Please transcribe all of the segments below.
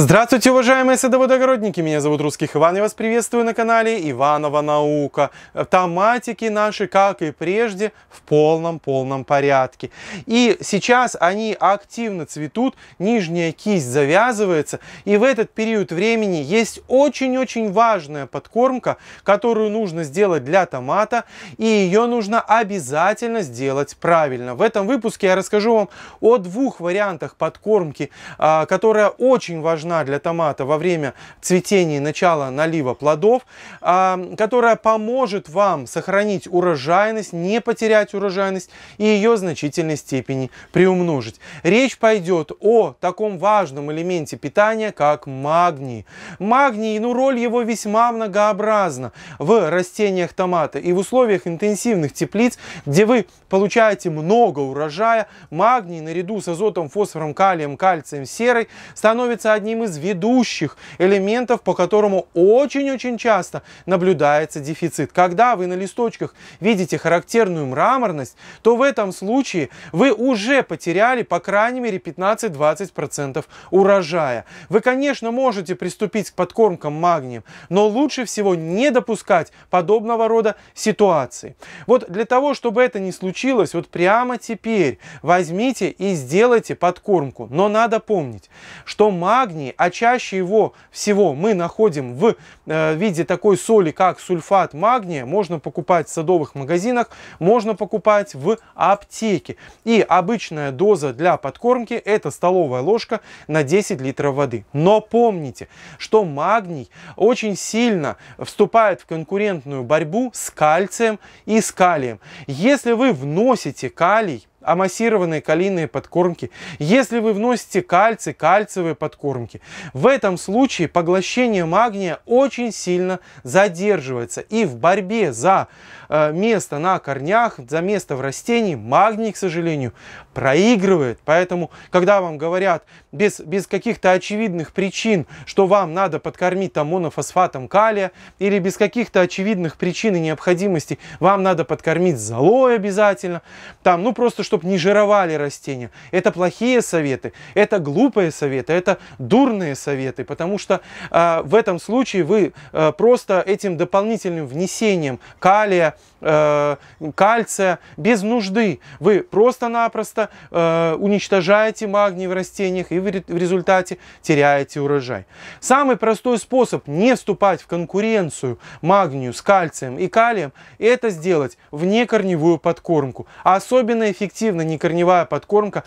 Здравствуйте, уважаемые садоводогородники! Меня зовут Русских Иван, я вас приветствую на канале Иванова Наука. Э, Томатики наши, как и прежде, в полном-полном порядке. И сейчас они активно цветут, нижняя кисть завязывается, и в этот период времени есть очень-очень важная подкормка, которую нужно сделать для томата, и ее нужно обязательно сделать правильно. В этом выпуске я расскажу вам о двух вариантах подкормки, э, которая очень важна важна для томата во время цветения и начала налива плодов, а, которая поможет вам сохранить урожайность, не потерять урожайность и ее значительной степени приумножить. Речь пойдет о таком важном элементе питания, как магний. Магний, ну роль его весьма многообразна в растениях томата и в условиях интенсивных теплиц, где вы получаете много урожая, магний наряду с азотом, фосфором, калием, кальцием, серой становится одним одним из ведущих элементов, по которому очень-очень часто наблюдается дефицит. Когда вы на листочках видите характерную мраморность, то в этом случае вы уже потеряли по крайней мере 15-20% урожая. Вы, конечно, можете приступить к подкормкам магнием, но лучше всего не допускать подобного рода ситуации. Вот для того, чтобы это не случилось, вот прямо теперь возьмите и сделайте подкормку. Но надо помнить, что магний питании, а чаще его всего мы находим в э, виде такой соли, как сульфат магния, можно покупать в садовых магазинах, можно покупать в аптеке. И обычная доза для подкормки это столовая ложка на 10 литров воды. Но помните, что магний очень сильно вступает в конкурентную борьбу с кальцием и с калием. Если вы вносите калий амассированные калийные подкормки, если вы вносите кальций, кальциевые подкормки, в этом случае поглощение магния очень сильно задерживается. И в борьбе за э, место на корнях, за место в растении, магний, к сожалению, проигрывает. Поэтому, когда вам говорят без, без каких-то очевидных причин, что вам надо подкормить там монофосфатом калия, или без каких-то очевидных причин и необходимости вам надо подкормить золой обязательно, там, ну просто чтобы не жировали растения. Это плохие советы, это глупые советы, это дурные советы, потому что э, в этом случае вы э, просто этим дополнительным внесением калия, э, кальция без нужды вы просто-напросто э, уничтожаете магний в растениях и в, в результате теряете урожай. Самый простой способ не вступать в конкуренцию магнию с кальцием и калием это сделать внекорневую подкормку. Особенно эффективно активна некорневая подкормка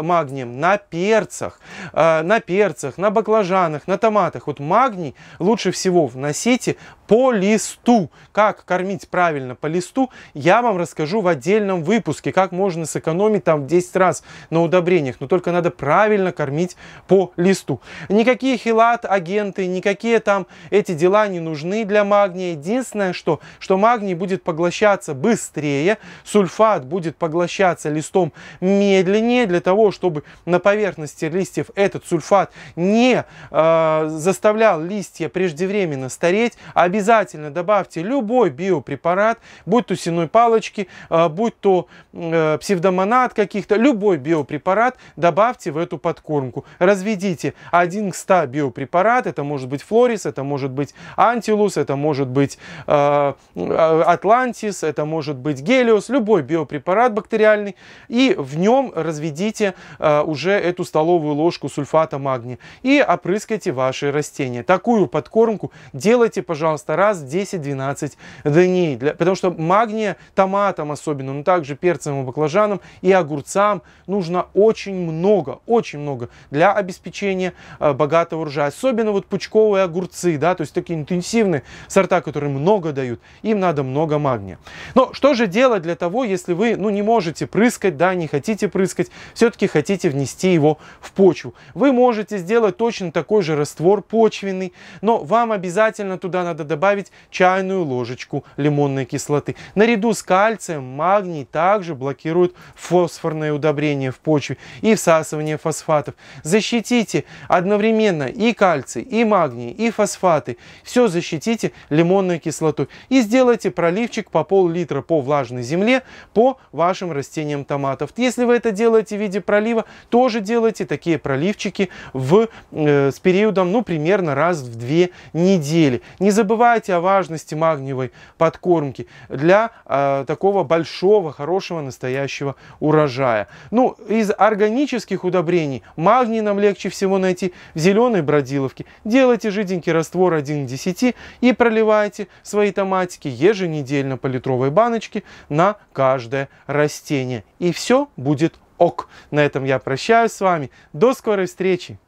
магнием на перцах, э, на перцах, на баклажанах, на томатах. Вот магний лучше всего вносите по листу. Как кормить правильно по листу, я вам расскажу в отдельном выпуске, как можно сэкономить там в 10 раз на удобрениях, но только надо правильно кормить по листу. Никакие хилат, агенты, никакие там эти дела не нужны для магния. Единственное, что, что магний будет поглощаться быстрее, сульфат будет поглощаться разлагаться листом медленнее, для того, чтобы на поверхности листьев этот сульфат не э, заставлял листья преждевременно стареть, обязательно добавьте любой биопрепарат, будь то сеной палочки, э, будь то э, псевдомонад каких-то, любой биопрепарат добавьте в эту подкормку. Разведите 1 к 100 биопрепарат, это может быть флорис, это может быть антилус, это может быть э, э атлантис, это может быть гелиос, любой биопрепарат бактериальный, и в нем разведите э, уже эту столовую ложку сульфата магния и опрыскайте ваши растения. Такую подкормку делайте, пожалуйста, раз 10-12 дней, для, потому что магния томатам особенно, но также перцам и баклажанам и огурцам нужно очень много, очень много для обеспечения э, богатого урожая. Особенно вот пучковые огурцы, да, то есть такие интенсивные сорта, которые много дают, им надо много магния. Но что же делать для того, если вы ну, не можете прыскать прыскать, да, не хотите прыскать, все-таки хотите внести его в почву. Вы можете сделать точно такой же раствор почвенный, но вам обязательно туда надо добавить чайную ложечку лимонной кислоты. Наряду с кальцием магний также блокирует фосфорное удобрение в почве и всасывание фосфатов. Защитите одновременно и кальций, и магний, и фосфаты. Все защитите лимонной кислотой. И сделайте проливчик по пол-литра по влажной земле по вашим растениям добавлением томатов. Если вы это делаете в виде пролива, тоже делайте такие проливчики в, э, с периодом ну, примерно раз в две недели. Не забывайте о важности магниевой подкормки для э, такого большого, хорошего, настоящего урожая. Ну, из органических удобрений магний нам легче всего найти в зеленой бродиловке. Делайте жиденький раствор 1 к 10 и проливайте свои томатики еженедельно по литровой баночке на каждое растение и все будет ок. На этом я прощаюсь с вами. До скорой встречи!